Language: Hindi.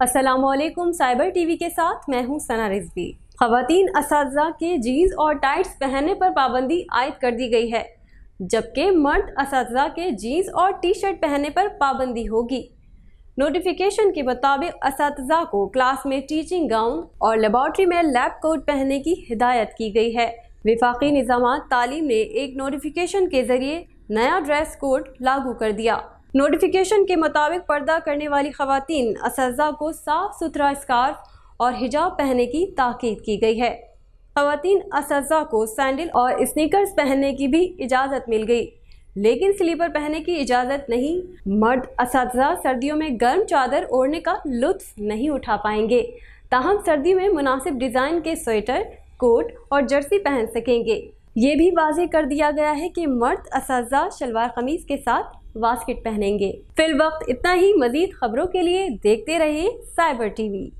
असलम साइबर टीवी के साथ मैं हूं सना रिजवी ख़वातीन इस के जीन्स और टाइट्स पहनने पर पाबंदी आयद कर दी गई है जबकि मर्द इस के जीन्स और टी शर्ट पहनने पर पाबंदी होगी नोटिफिकेशन के मुताबिक इस को क्लास में टीचिंग गाउन और लेबॉर्ट्री में लैब कोट पहनने की हिदायत की गई है विफाक़ी निज़ाम तालीम ने एक नोटिफिकेशन के ज़रिए नया ड्रेस कोड लागू कर दिया नोटिफिकेशन के मुताबिक पर्दा करने वाली खातन इस को साफ़ सुथरा स्कार्फ और हिजाब पहनने की ताकीद की गई है खातन इस को सैंडल और स्नीकर्स पहनने की भी इजाज़त मिल गई लेकिन स्लीपर पहनने की इजाज़त नहीं मर्द इस सर्दियों में गर्म चादर ओढ़ने का लुत्फ नहीं उठा पाएंगे ताहम सर्दी में मुनासिब डिज़ाइन के स्वेटर कोट और जर्सी पहन सकेंगे ये भी वाजे कर दिया गया है कि मर्द इस शलवार कमीज के साथ वास्केट पहनेंगे फिल वक्त इतना ही मजीद खबरों के लिए देखते रहिए साइबर टीवी